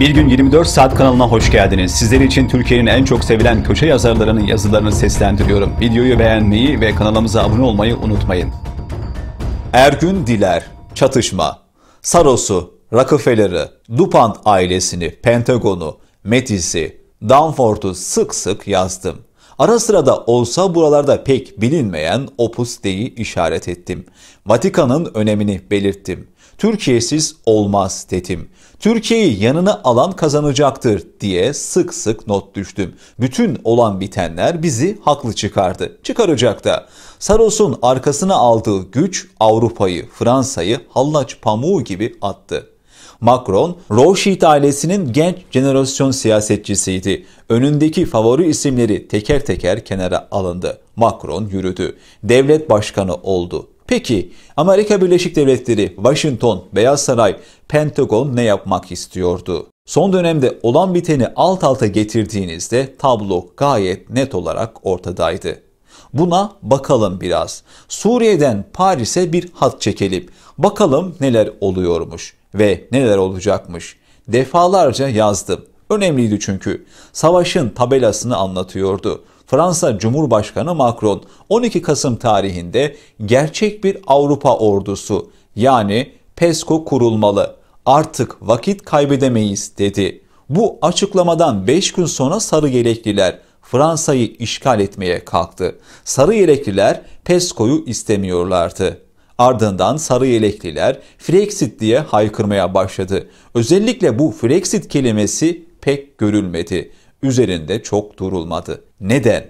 Bir gün 24 saat kanalına hoş geldiniz. Sizler için Türkiye'nin en çok sevilen köşe yazarlarının yazılarını seslendiriyorum. Videoyu beğenmeyi ve kanalımıza abone olmayı unutmayın. Ergün Diler, çatışma, Saros'u, Rockefeller'ı, DuPont ailesini, Pentagon'u, Metis'i, Danforth'u sık sık yazdım. Ara sıra da olsa buralarda pek bilinmeyen Opus Dei'yi işaret ettim. Vatikan'ın önemini belirttim. Türkiye'siz olmaz dedim. Türkiye'yi yanına alan kazanacaktır diye sık sık not düştüm. Bütün olan bitenler bizi haklı çıkardı. Çıkaracak da. Saros'un arkasına aldığı güç Avrupa'yı, Fransa'yı hallaç pamuğu gibi attı. Macron, Rothschild ailesinin genç jenerasyon siyasetçisiydi. Önündeki favori isimleri teker teker kenara alındı. Macron yürüdü. Devlet başkanı oldu. Peki Amerika Birleşik Devletleri, Washington, Beyaz Saray, Pentagon ne yapmak istiyordu? Son dönemde olan biteni alt alta getirdiğinizde tablo gayet net olarak ortadaydı. Buna bakalım biraz. Suriye'den Paris'e bir hat çekelim. Bakalım neler oluyormuş ve neler olacakmış. Defalarca yazdım. Önemliydi çünkü. Savaşın tabelasını anlatıyordu. Fransa Cumhurbaşkanı Macron 12 Kasım tarihinde gerçek bir Avrupa ordusu yani PESCO kurulmalı. Artık vakit kaybedemeyiz dedi. Bu açıklamadan 5 gün sonra sarı yelekliler Fransa'yı işgal etmeye kalktı. Sarı yelekliler PESCO'yu istemiyorlardı. Ardından sarı yelekliler Frexit diye haykırmaya başladı. Özellikle bu Frexit kelimesi pek görülmedi üzerinde çok durulmadı. Neden?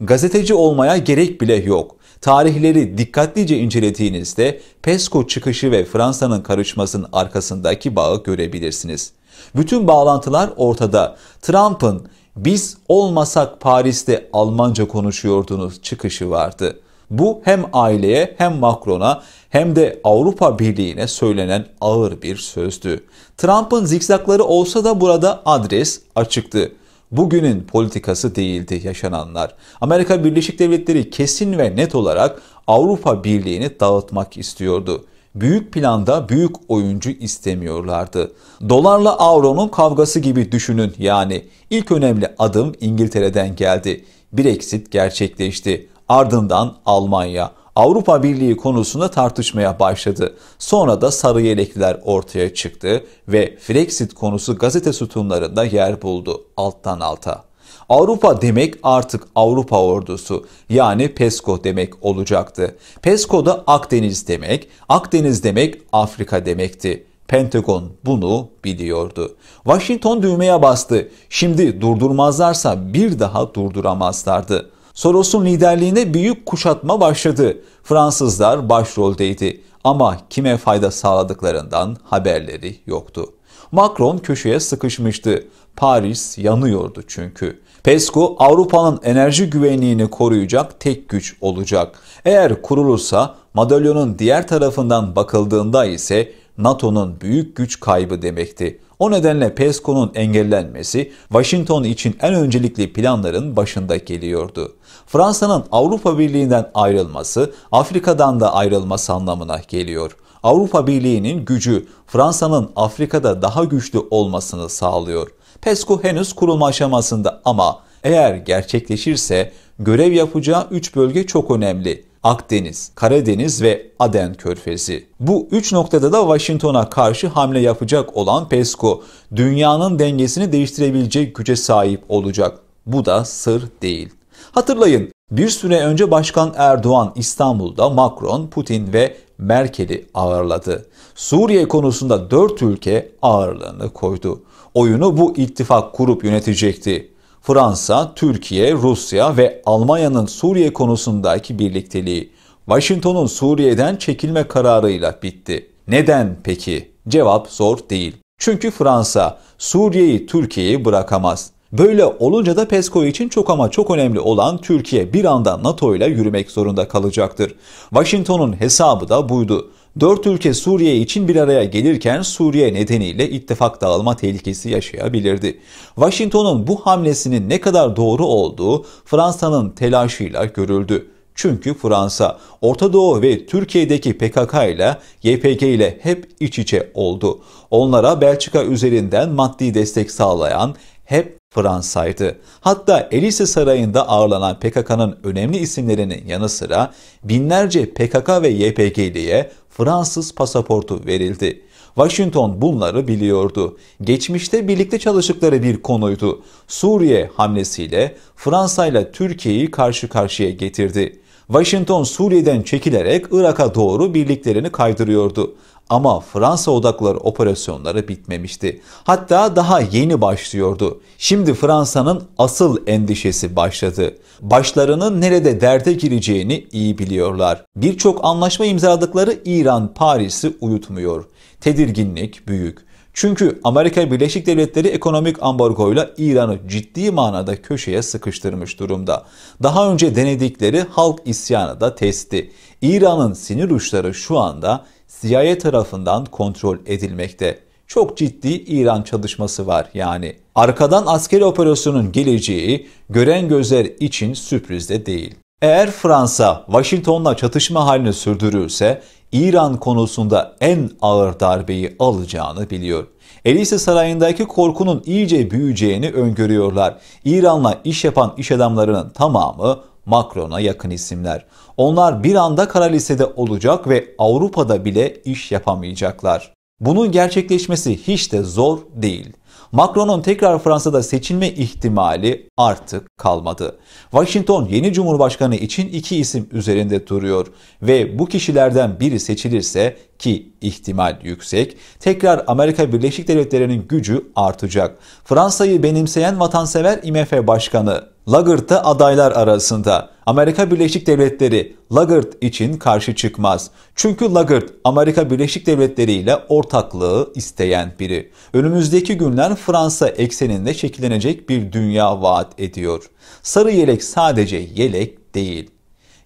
Gazeteci olmaya gerek bile yok. Tarihleri dikkatlice incelediğinizde PESCO çıkışı ve Fransa'nın karışmasının arkasındaki bağı görebilirsiniz. Bütün bağlantılar ortada. Trump'ın biz olmasak Paris'te Almanca konuşuyordunuz çıkışı vardı. Bu hem aileye hem Macron'a hem de Avrupa Birliği'ne söylenen ağır bir sözdü. Trump'ın zikzakları olsa da burada adres açıktı bugünün politikası değildi yaşananlar. Amerika Birleşik Devletleri kesin ve net olarak Avrupa Birliği'ni dağıtmak istiyordu. Büyük planda büyük oyuncu istemiyorlardı. Dolarla avronun kavgası gibi düşünün yani. ilk önemli adım İngiltere'den geldi. Brexit gerçekleşti. Ardından Almanya. Avrupa Birliği konusunda tartışmaya başladı. Sonra da sarı yelekliler ortaya çıktı ve Frexit konusu gazete sütunlarında yer buldu alttan alta. Avrupa demek artık Avrupa ordusu yani PESCO demek olacaktı. PESCO da Akdeniz demek, Akdeniz demek Afrika demekti. Pentagon bunu biliyordu. Washington düğmeye bastı. Şimdi durdurmazlarsa bir daha durduramazlardı. Soros'un liderliğinde büyük kuşatma başladı. Fransızlar başroldeydi ama kime fayda sağladıklarından haberleri yoktu. Macron köşeye sıkışmıştı. Paris yanıyordu çünkü. PESCO Avrupa'nın enerji güvenliğini koruyacak tek güç olacak. Eğer kurulursa madalyonun diğer tarafından bakıldığında ise NATO'nun büyük güç kaybı demekti. O nedenle PESCO'nun engellenmesi Washington için en öncelikli planların başında geliyordu. Fransa'nın Avrupa Birliği'nden ayrılması Afrika'dan da ayrılması anlamına geliyor. Avrupa Birliği'nin gücü Fransa'nın Afrika'da daha güçlü olmasını sağlıyor. PESCO henüz kurulma aşamasında ama eğer gerçekleşirse görev yapacağı 3 bölge çok önemli. Akdeniz, Karadeniz ve Aden Körfezi. Bu üç noktada da Washington'a karşı hamle yapacak olan PESCO, dünyanın dengesini değiştirebilecek güce sahip olacak. Bu da sır değil. Hatırlayın, bir süre önce Başkan Erdoğan İstanbul'da Macron, Putin ve Merkel'i ağırladı. Suriye konusunda dört ülke ağırlığını koydu. Oyunu bu ittifak kurup yönetecekti. Fransa, Türkiye, Rusya ve Almanya'nın Suriye konusundaki birlikteliği Washington'un Suriye'den çekilme kararıyla bitti. Neden peki? Cevap zor değil. Çünkü Fransa Suriye'yi Türkiye'yi bırakamaz. Böyle olunca da PESCO için çok ama çok önemli olan Türkiye bir anda NATO ile yürümek zorunda kalacaktır. Washington'un hesabı da buydu. Dört ülke Suriye için bir araya gelirken Suriye nedeniyle ittifak dağılma tehlikesi yaşayabilirdi. Washington'un bu hamlesinin ne kadar doğru olduğu Fransa'nın telaşıyla görüldü. Çünkü Fransa, Orta Doğu ve Türkiye'deki PKK ile YPG ile hep iç içe oldu. Onlara Belçika üzerinden maddi destek sağlayan hep Fransa'ydı. Hatta Elise Sarayı'nda ağırlanan PKK'nın önemli isimlerinin yanı sıra binlerce PKK ve YPG'liye Fransız pasaportu verildi. Washington bunları biliyordu. Geçmişte birlikte çalıştıkları bir konuydu. Suriye hamlesiyle Fransa ile Türkiye'yi karşı karşıya getirdi. Washington Suriye'den çekilerek Irak'a doğru birliklerini kaydırıyordu. Ama Fransa odakları operasyonları bitmemişti. Hatta daha yeni başlıyordu. Şimdi Fransa'nın asıl endişesi başladı. Başlarının nerede derde gireceğini iyi biliyorlar. Birçok anlaşma imzaladıkları İran Paris'i uyutmuyor. Tedirginlik büyük. Çünkü Amerika Birleşik Devletleri ekonomik ambargoyla İran'ı ciddi manada köşeye sıkıştırmış durumda. Daha önce denedikleri halk isyanı da testi. İran'ın sinir uçları şu anda CIA tarafından kontrol edilmekte. Çok ciddi İran çalışması var yani. Arkadan askeri operasyonun geleceği gören gözler için sürpriz de değil. Eğer Fransa Washington'la çatışma halini sürdürürse İran konusunda en ağır darbeyi alacağını biliyor. Elise Sarayı'ndaki korkunun iyice büyüyeceğini öngörüyorlar. İran'la iş yapan iş adamlarının tamamı Macron'a yakın isimler. Onlar bir anda kara listede olacak ve Avrupa'da bile iş yapamayacaklar. Bunun gerçekleşmesi hiç de zor değil. Macron'un tekrar Fransa'da seçilme ihtimali artık kalmadı. Washington yeni cumhurbaşkanı için iki isim üzerinde duruyor ve bu kişilerden biri seçilirse ki ihtimal yüksek, tekrar Amerika Birleşik Devletleri'nin gücü artacak. Fransa'yı benimseyen vatansever IMF Başkanı Lagert'ta adaylar arasında. Amerika Birleşik Devletleri Lagert için karşı çıkmaz. Çünkü Lagert Amerika Birleşik Devletleri ile ortaklığı isteyen biri. Önümüzdeki günler Fransa ekseninde şekillenecek bir dünya vaat ediyor. Sarı yelek sadece yelek değil.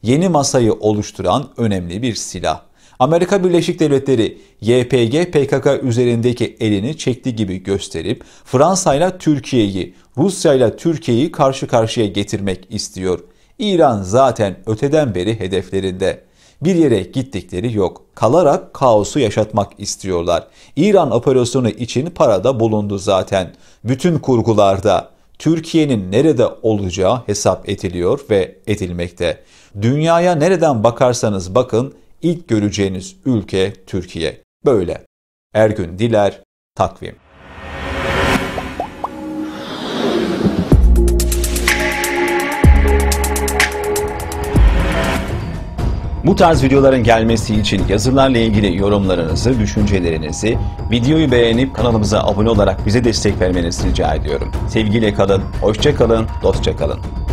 Yeni masayı oluşturan önemli bir silah. Amerika Birleşik Devletleri YPG PKK üzerindeki elini çekti gibi gösterip Fransa ile Türkiye'yi, Rusya ile Türkiye'yi karşı karşıya getirmek istiyor. İran zaten öteden beri hedeflerinde. Bir yere gittikleri yok. Kalarak kaosu yaşatmak istiyorlar. İran operasyonu için para da bulundu zaten. Bütün kurgularda. Türkiye'nin nerede olacağı hesap ediliyor ve edilmekte. Dünyaya nereden bakarsanız bakın ilk göreceğiniz ülke Türkiye. Böyle. Ergün Diler, Takvim. Bu tarz videoların gelmesi için yazılarla ilgili yorumlarınızı, düşüncelerinizi, videoyu beğenip kanalımıza abone olarak bize destek vermenizi rica ediyorum. Sevgiyle kalın, hoşça kalın, dostça kalın.